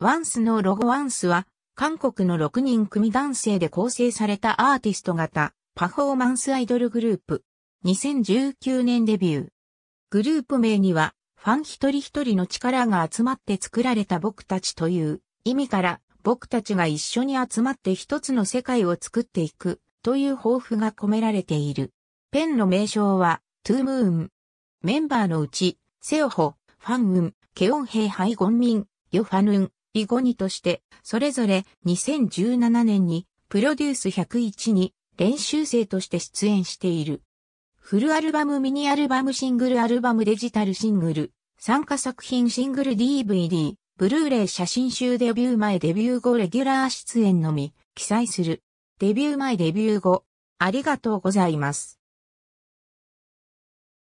ワンスのロゴワンスは、韓国の6人組男性で構成されたアーティスト型パフォーマンスアイドルグループ。2019年デビュー。グループ名には、ファン一人一人の力が集まって作られた僕たちという意味から、僕たちが一緒に集まって一つの世界を作っていくという抱負が込められている。ペンの名称は、トゥームーン。メンバーのうち、セオホ、ファンウン、ケオンヘイハイゴンミン、ヨファヌン、囲碁にとして、それぞれ2017年にプロデュース101に練習生として出演している。フルアルバムミニアルバムシングルアルバムデジタルシングル、参加作品シングル DVD、ブルーレイ写真集デビュー前デビュー後レギュラー出演のみ記載する。デビュー前デビュー後、ありがとうございます。